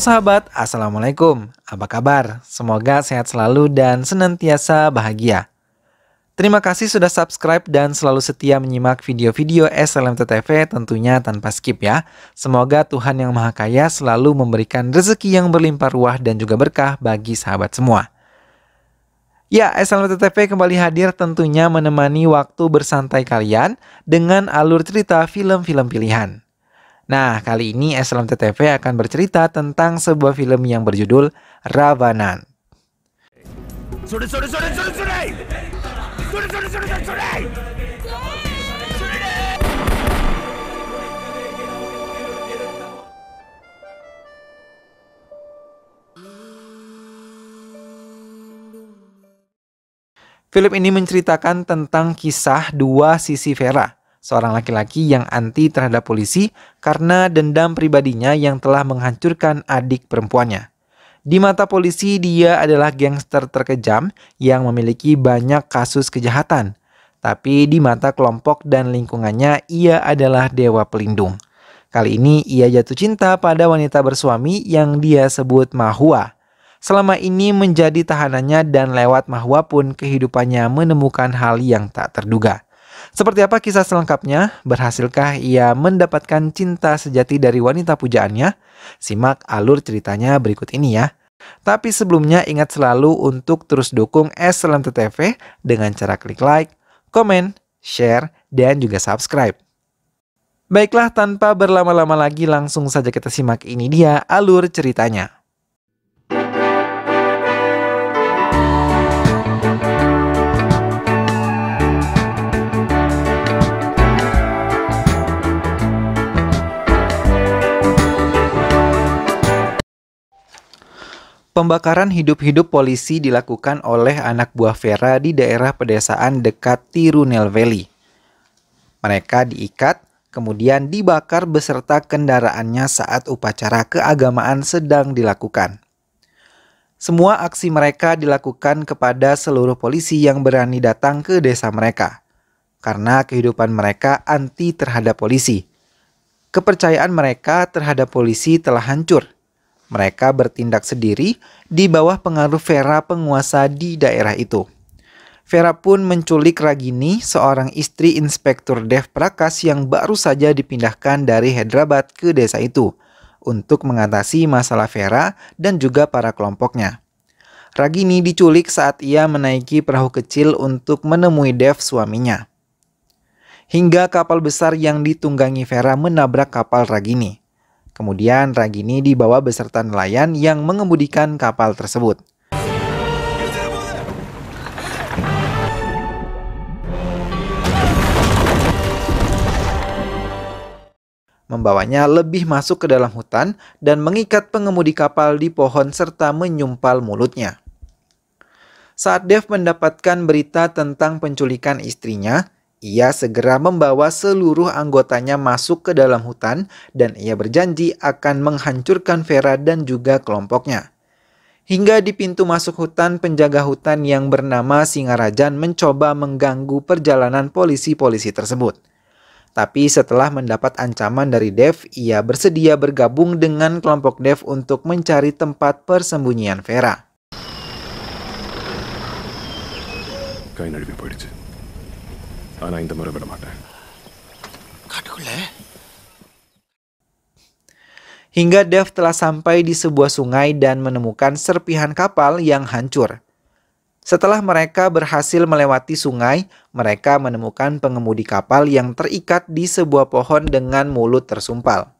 sahabat, Assalamualaikum. Apa kabar? Semoga sehat selalu dan senantiasa bahagia. Terima kasih sudah subscribe dan selalu setia menyimak video-video TV, tentunya tanpa skip ya. Semoga Tuhan Yang Maha Kaya selalu memberikan rezeki yang berlimpah ruah dan juga berkah bagi sahabat semua. Ya, TV kembali hadir tentunya menemani waktu bersantai kalian dengan alur cerita film-film pilihan. Nah, kali ini Eslam TTV akan bercerita tentang sebuah film yang berjudul Ravanan. Film ini menceritakan tentang kisah dua sisi Vera, seorang laki-laki yang anti terhadap polisi karena dendam pribadinya yang telah menghancurkan adik perempuannya. Di mata polisi, dia adalah gangster terkejam yang memiliki banyak kasus kejahatan. Tapi di mata kelompok dan lingkungannya, ia adalah dewa pelindung. Kali ini ia jatuh cinta pada wanita bersuami yang dia sebut Mahua. Selama ini menjadi tahanannya dan lewat Mahua pun kehidupannya menemukan hal yang tak terduga. Seperti apa kisah selengkapnya? Berhasilkah ia mendapatkan cinta sejati dari wanita pujaannya? Simak alur ceritanya berikut ini ya. Tapi sebelumnya ingat selalu untuk terus dukung Excelente TV dengan cara klik like, komen, share, dan juga subscribe. Baiklah tanpa berlama-lama lagi langsung saja kita simak ini dia alur ceritanya. Pembakaran hidup-hidup polisi dilakukan oleh anak buah Vera di daerah pedesaan dekat Tirunel Valley. Mereka diikat, kemudian dibakar beserta kendaraannya saat upacara keagamaan sedang dilakukan. Semua aksi mereka dilakukan kepada seluruh polisi yang berani datang ke desa mereka, karena kehidupan mereka anti terhadap polisi. Kepercayaan mereka terhadap polisi telah hancur mereka bertindak sendiri di bawah pengaruh Vera penguasa di daerah itu. Vera pun menculik Ragini, seorang istri Inspektur Dev Prakas yang baru saja dipindahkan dari Hyderabad ke desa itu untuk mengatasi masalah Vera dan juga para kelompoknya. Ragini diculik saat ia menaiki perahu kecil untuk menemui Dev suaminya. Hingga kapal besar yang ditunggangi Vera menabrak kapal Ragini. Kemudian Ragini dibawa beserta nelayan yang mengemudikan kapal tersebut. membawanya lebih masuk ke dalam hutan dan mengikat pengemudi kapal di pohon serta menyumpal mulutnya. Saat Dev mendapatkan berita tentang penculikan istrinya, ia segera membawa seluruh anggotanya masuk ke dalam hutan dan ia berjanji akan menghancurkan Vera dan juga kelompoknya. Hingga di pintu masuk hutan, penjaga hutan yang bernama Singarajan mencoba mengganggu perjalanan polisi-polisi tersebut. Tapi setelah mendapat ancaman dari Dev, ia bersedia bergabung dengan kelompok Dev untuk mencari tempat persembunyian Vera. ஆனா இந்த முறை விட மாட்டேன் காட்டுக்குள்ள Hingga Dev telah sampai di sebuah sungai dan menemukan serpihan kapal yang hancur. Setelah mereka berhasil melewati sungai, mereka menemukan pengemudi kapal yang terikat di sebuah pohon dengan mulut tersumpal.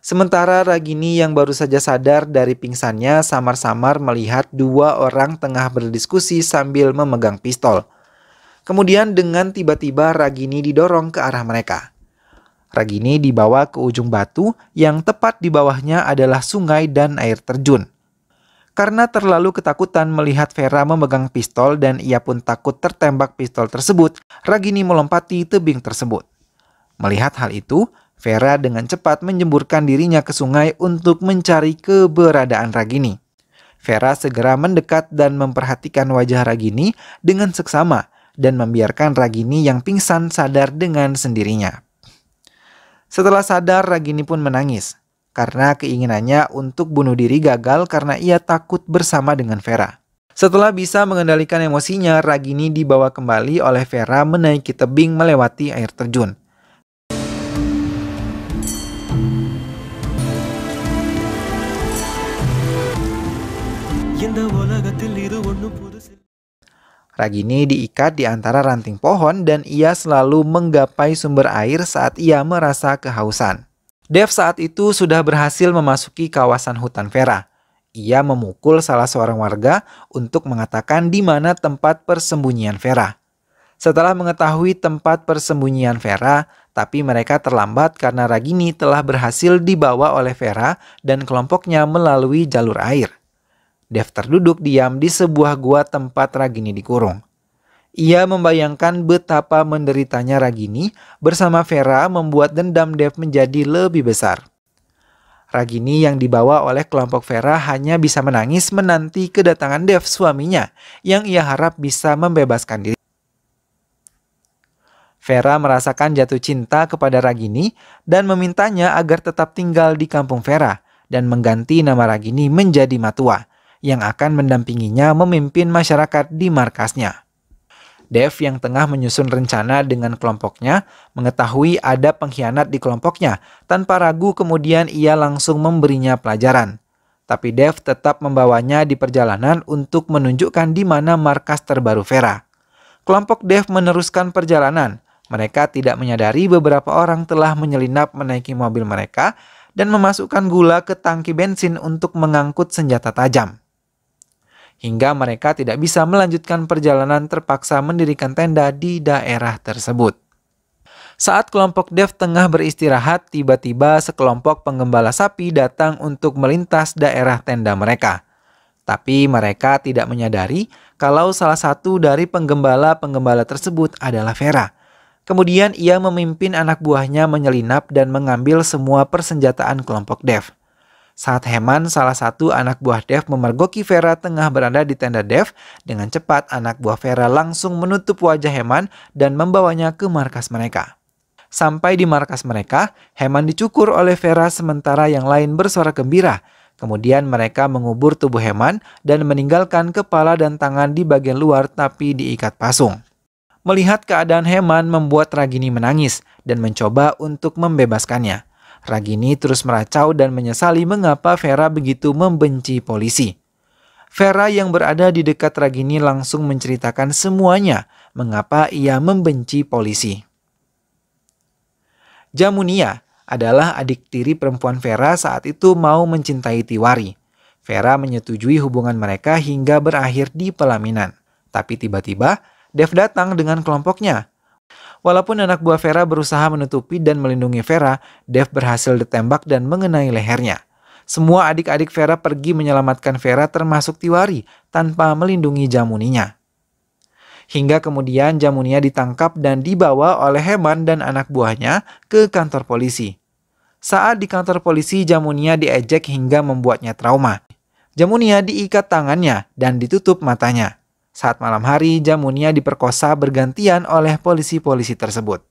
Sementara Ragini yang baru saja sadar dari pingsannya samar-samar melihat dua orang tengah berdiskusi sambil memegang pistol. Kemudian dengan tiba-tiba Ragini didorong ke arah mereka. Ragini dibawa ke ujung batu yang tepat di bawahnya adalah sungai dan air terjun. Karena terlalu ketakutan melihat Vera memegang pistol dan ia pun takut tertembak pistol tersebut, Ragini melompati tebing tersebut. Melihat hal itu, Vera dengan cepat menjemburkan dirinya ke sungai untuk mencari keberadaan Ragini. Vera segera mendekat dan memperhatikan wajah Ragini dengan seksama dan membiarkan Ragini yang pingsan sadar dengan sendirinya. Setelah sadar, Ragini pun menangis karena keinginannya untuk bunuh diri gagal karena ia takut bersama dengan Vera. Setelah bisa mengendalikan emosinya, Ragini dibawa kembali oleh Vera menaiki tebing melewati air terjun. Ragini diikat di antara ranting pohon dan ia selalu menggapai sumber air saat ia merasa kehausan. Dev saat itu sudah berhasil memasuki kawasan hutan Vera. Ia memukul salah seorang warga untuk mengatakan di mana tempat persembunyian Vera. Setelah mengetahui tempat persembunyian Vera, tapi mereka terlambat karena Ragini telah berhasil dibawa oleh Vera dan kelompoknya melalui jalur air. Dev terduduk diam di sebuah gua tempat Ragini dikurung. Ia membayangkan betapa menderitanya Ragini bersama Vera membuat dendam Dev menjadi lebih besar. Ragini yang dibawa oleh kelompok Vera hanya bisa menangis menanti kedatangan Dev suaminya yang ia harap bisa membebaskan diri. Vera merasakan jatuh cinta kepada Ragini dan memintanya agar tetap tinggal di kampung Vera dan mengganti nama Ragini menjadi Matua yang akan mendampinginya memimpin masyarakat di markasnya. Dev yang tengah menyusun rencana dengan kelompoknya mengetahui ada pengkhianat di kelompoknya. Tanpa ragu kemudian ia langsung memberinya pelajaran. Tapi Dev tetap membawanya di perjalanan untuk menunjukkan di mana markas terbaru Vera. Kelompok Dev meneruskan perjalanan. Mereka tidak menyadari beberapa orang telah menyelinap menaiki mobil mereka dan memasukkan gula ke tangki bensin untuk mengangkut senjata tajam hingga mereka tidak bisa melanjutkan perjalanan terpaksa mendirikan tenda di daerah tersebut. Saat kelompok Dev tengah beristirahat, tiba-tiba sekelompok penggembala sapi datang untuk melintas daerah tenda mereka. Tapi mereka tidak menyadari kalau salah satu dari penggembala-penggembala tersebut adalah Vera. Kemudian ia memimpin anak buahnya menyelinap dan mengambil semua persenjataan kelompok Dev. Saat Heman, salah satu anak buah Dev memergoki Vera tengah berada di tenda Dev, dengan cepat anak buah Vera langsung menutup wajah Heman dan membawanya ke markas mereka. Sampai di markas mereka, Heman dicukur oleh Vera sementara yang lain bersuara gembira. Kemudian mereka mengubur tubuh Heman dan meninggalkan kepala dan tangan di bagian luar tapi diikat pasung. Melihat keadaan Heman membuat Ragini menangis dan mencoba untuk membebaskannya. Ragini terus meracau dan menyesali mengapa Vera begitu membenci polisi. Vera yang berada di dekat Ragini langsung menceritakan semuanya mengapa ia membenci polisi. Jamunia adalah adik tiri perempuan Vera saat itu mau mencintai Tiwari. Vera menyetujui hubungan mereka hingga berakhir di pelaminan. Tapi tiba-tiba, Dev datang dengan kelompoknya Walaupun anak buah Vera berusaha menutupi dan melindungi Vera, Dev berhasil ditembak dan mengenai lehernya. Semua adik-adik Vera pergi menyelamatkan Vera termasuk Tiwari tanpa melindungi Jamuninya. Hingga kemudian Jamunia ditangkap dan dibawa oleh Heman dan anak buahnya ke kantor polisi. Saat di kantor polisi, Jamunia diejek hingga membuatnya trauma. Jamunia diikat tangannya dan ditutup matanya. Saat malam hari, Jamunia diperkosa bergantian oleh polisi-polisi tersebut.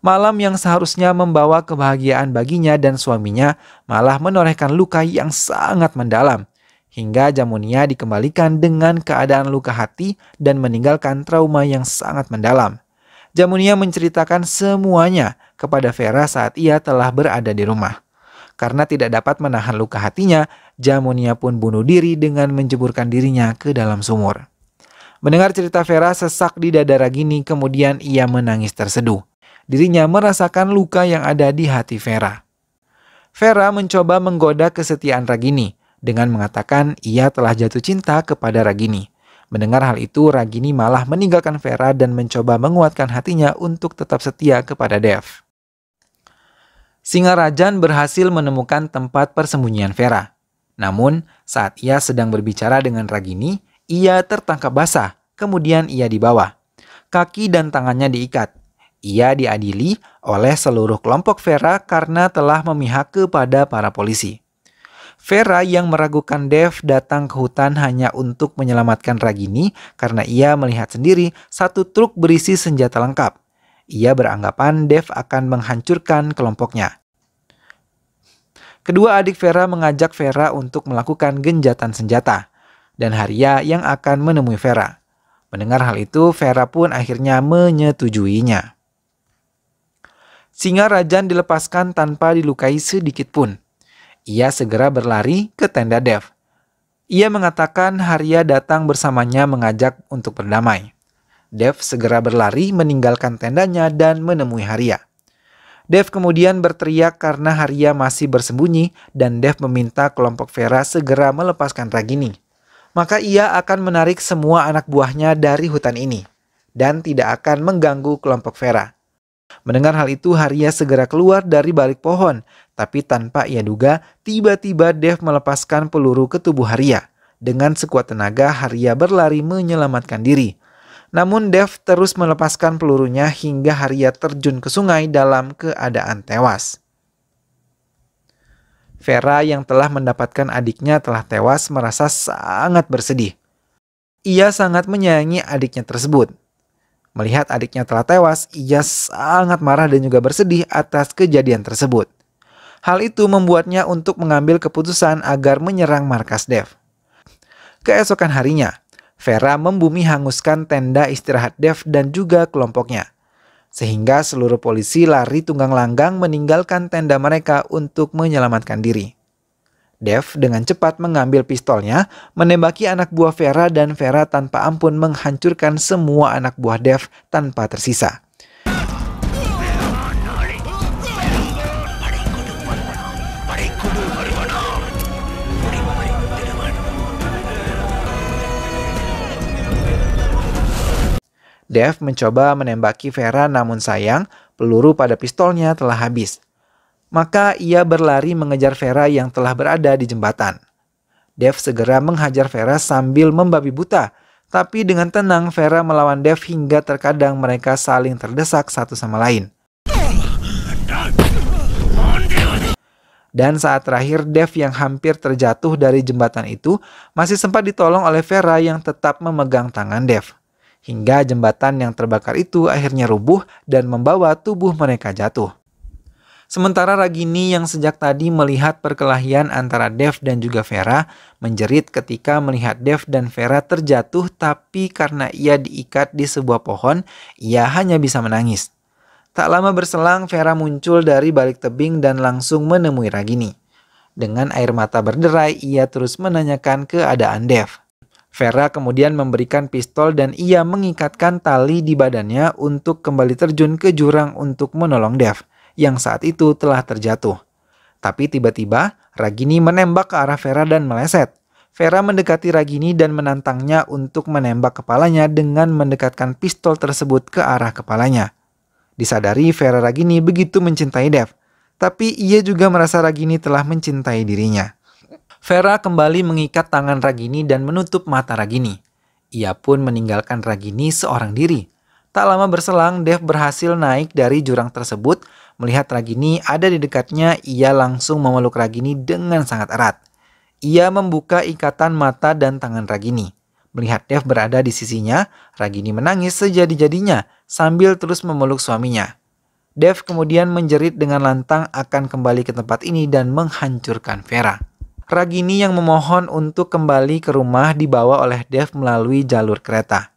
Malam yang seharusnya membawa kebahagiaan baginya dan suaminya malah menorehkan luka yang sangat mendalam hingga Jamunia dikembalikan dengan keadaan luka hati dan meninggalkan trauma yang sangat mendalam. Jamunia menceritakan semuanya kepada Vera saat ia telah berada di rumah. Karena tidak dapat menahan luka hatinya, Jamonia pun bunuh diri dengan menjeburkan dirinya ke dalam sumur. Mendengar cerita Vera sesak di dada Ragini kemudian ia menangis terseduh. Dirinya merasakan luka yang ada di hati Vera. Vera mencoba menggoda kesetiaan Ragini dengan mengatakan ia telah jatuh cinta kepada Ragini. Mendengar hal itu, Ragini malah meninggalkan Vera dan mencoba menguatkan hatinya untuk tetap setia kepada Dev. Singa Rajan berhasil menemukan tempat persembunyian Vera. Namun, saat ia sedang berbicara dengan Ragini, ia tertangkap basah, kemudian ia dibawa. Kaki dan tangannya diikat. Ia diadili oleh seluruh kelompok Vera karena telah memihak kepada para polisi. Vera yang meragukan Dev datang ke hutan hanya untuk menyelamatkan Ragini karena ia melihat sendiri satu truk berisi senjata lengkap. Ia beranggapan Dev akan menghancurkan kelompoknya. Kedua adik Vera mengajak Vera untuk melakukan genjatan senjata dan Haria yang akan menemui Vera. Mendengar hal itu, Vera pun akhirnya menyetujuinya. Singa Rajan dilepaskan tanpa dilukai sedikit pun. Ia segera berlari ke tenda Dev. Ia mengatakan Haria datang bersamanya mengajak untuk berdamai. Dev segera berlari meninggalkan tendanya dan menemui Haria. Dev kemudian berteriak karena Haria masih bersembunyi dan Dev meminta kelompok Vera segera melepaskan Ragini. Maka ia akan menarik semua anak buahnya dari hutan ini dan tidak akan mengganggu kelompok Vera. Mendengar hal itu Haria segera keluar dari balik pohon, tapi tanpa ia duga tiba-tiba Dev melepaskan peluru ke tubuh Haria. Dengan sekuat tenaga Haria berlari menyelamatkan diri. Namun Dev terus melepaskan pelurunya hingga Haria terjun ke sungai dalam keadaan tewas. Vera yang telah mendapatkan adiknya telah tewas merasa sangat bersedih. Ia sangat menyayangi adiknya tersebut. Melihat adiknya telah tewas, ia sangat marah dan juga bersedih atas kejadian tersebut. Hal itu membuatnya untuk mengambil keputusan agar menyerang markas Dev. Keesokan harinya, Vera membumi hanguskan tenda istirahat Dev dan juga kelompoknya. Sehingga seluruh polisi lari tunggang langgang meninggalkan tenda mereka untuk menyelamatkan diri. Dev dengan cepat mengambil pistolnya, menembaki anak buah Vera dan Vera tanpa ampun menghancurkan semua anak buah Dev tanpa tersisa. Dev mencoba menembaki Vera namun sayang peluru pada pistolnya telah habis. Maka ia berlari mengejar Vera yang telah berada di jembatan. Dev segera menghajar Vera sambil membabi buta, tapi dengan tenang Vera melawan Dev hingga terkadang mereka saling terdesak satu sama lain. Dan saat terakhir Dev yang hampir terjatuh dari jembatan itu masih sempat ditolong oleh Vera yang tetap memegang tangan Dev hingga jembatan yang terbakar itu akhirnya rubuh dan membawa tubuh mereka jatuh. Sementara Ragini yang sejak tadi melihat perkelahian antara Dev dan juga Vera menjerit ketika melihat Dev dan Vera terjatuh tapi karena ia diikat di sebuah pohon, ia hanya bisa menangis. Tak lama berselang, Vera muncul dari balik tebing dan langsung menemui Ragini. Dengan air mata berderai, ia terus menanyakan keadaan Dev. Vera kemudian memberikan pistol dan ia mengikatkan tali di badannya untuk kembali terjun ke jurang untuk menolong Dev yang saat itu telah terjatuh. Tapi tiba-tiba Ragini menembak ke arah Vera dan meleset. Vera mendekati Ragini dan menantangnya untuk menembak kepalanya dengan mendekatkan pistol tersebut ke arah kepalanya. Disadari Vera Ragini begitu mencintai Dev, tapi ia juga merasa Ragini telah mencintai dirinya. Vera kembali mengikat tangan Ragini dan menutup mata Ragini. Ia pun meninggalkan Ragini seorang diri. Tak lama berselang, Dev berhasil naik dari jurang tersebut. Melihat Ragini ada di dekatnya, ia langsung memeluk Ragini dengan sangat erat. Ia membuka ikatan mata dan tangan Ragini. Melihat Dev berada di sisinya, Ragini menangis sejadi-jadinya sambil terus memeluk suaminya. Dev kemudian menjerit dengan lantang akan kembali ke tempat ini dan menghancurkan Vera. Ragini yang memohon untuk kembali ke rumah dibawa oleh Dev melalui jalur kereta.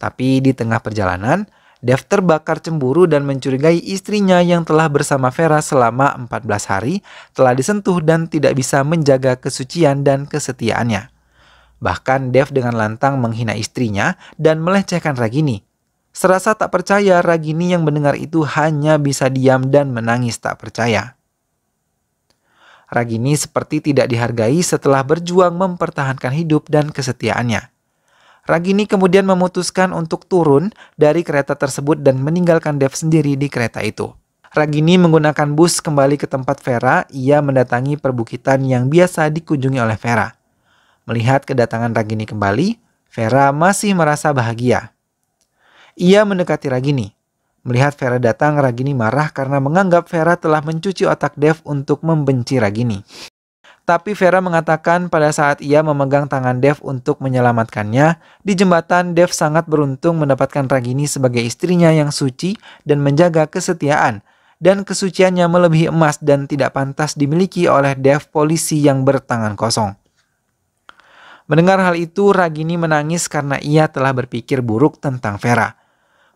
Tapi di tengah perjalanan, Dev terbakar cemburu dan mencurigai istrinya yang telah bersama Vera selama 14 hari telah disentuh dan tidak bisa menjaga kesucian dan kesetiaannya. Bahkan Dev dengan lantang menghina istrinya dan melecehkan Ragini. Serasa tak percaya, Ragini yang mendengar itu hanya bisa diam dan menangis tak percaya. Ragini seperti tidak dihargai setelah berjuang mempertahankan hidup dan kesetiaannya. Ragini kemudian memutuskan untuk turun dari kereta tersebut dan meninggalkan Dev sendiri di kereta itu. Ragini menggunakan bus kembali ke tempat Vera, ia mendatangi perbukitan yang biasa dikunjungi oleh Vera. Melihat kedatangan Ragini kembali, Vera masih merasa bahagia. Ia mendekati Ragini. Melihat Vera datang, Ragini marah karena menganggap Vera telah mencuci otak Dev untuk membenci Ragini. Tapi Vera mengatakan pada saat ia memegang tangan Dev untuk menyelamatkannya, di jembatan Dev sangat beruntung mendapatkan Ragini sebagai istrinya yang suci dan menjaga kesetiaan. Dan kesuciannya melebihi emas dan tidak pantas dimiliki oleh Dev polisi yang bertangan kosong. Mendengar hal itu, Ragini menangis karena ia telah berpikir buruk tentang Vera.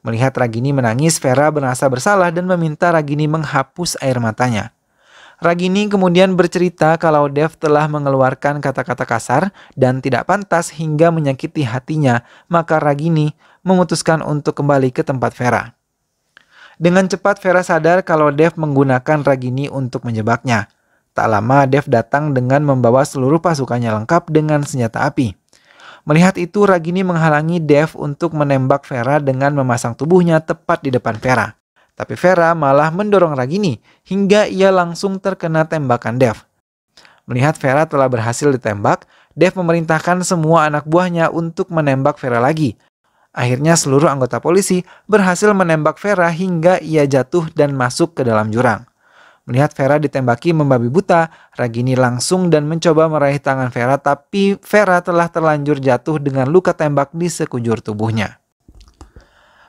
Melihat Ragini menangis, Vera merasa bersalah dan meminta Ragini menghapus air matanya. Ragini kemudian bercerita kalau Dev telah mengeluarkan kata-kata kasar dan tidak pantas hingga menyakiti hatinya, maka Ragini memutuskan untuk kembali ke tempat Vera. Dengan cepat Vera sadar kalau Dev menggunakan Ragini untuk menjebaknya. Tak lama Dev datang dengan membawa seluruh pasukannya lengkap dengan senjata api. Melihat itu, Ragini menghalangi Dev untuk menembak Vera dengan memasang tubuhnya tepat di depan Vera. Tapi Vera malah mendorong Ragini hingga ia langsung terkena tembakan Dev. Melihat Vera telah berhasil ditembak, Dev memerintahkan semua anak buahnya untuk menembak Vera lagi. Akhirnya seluruh anggota polisi berhasil menembak Vera hingga ia jatuh dan masuk ke dalam jurang. Melihat Vera ditembaki membabi buta, Ragini langsung dan mencoba meraih tangan Vera tapi Vera telah terlanjur jatuh dengan luka tembak di sekujur tubuhnya.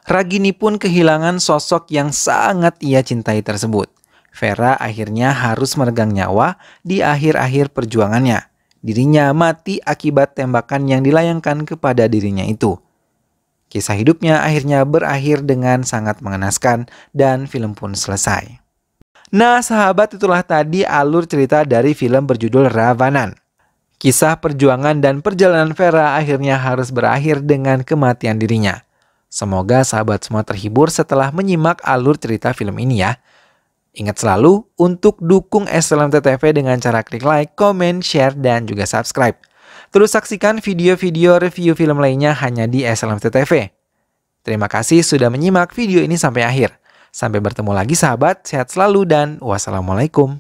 Ragini pun kehilangan sosok yang sangat ia cintai tersebut. Vera akhirnya harus meregang nyawa di akhir-akhir perjuangannya. Dirinya mati akibat tembakan yang dilayangkan kepada dirinya itu. Kisah hidupnya akhirnya berakhir dengan sangat mengenaskan dan film pun selesai. Nah sahabat itulah tadi alur cerita dari film berjudul Ravanan. Kisah perjuangan dan perjalanan Vera akhirnya harus berakhir dengan kematian dirinya. Semoga sahabat semua terhibur setelah menyimak alur cerita film ini ya. Ingat selalu untuk dukung SLM TTV dengan cara klik like, comment, share, dan juga subscribe. Terus saksikan video-video review film lainnya hanya di SLM TTV. Terima kasih sudah menyimak video ini sampai akhir. Sampai bertemu lagi sahabat, sehat selalu dan wassalamualaikum.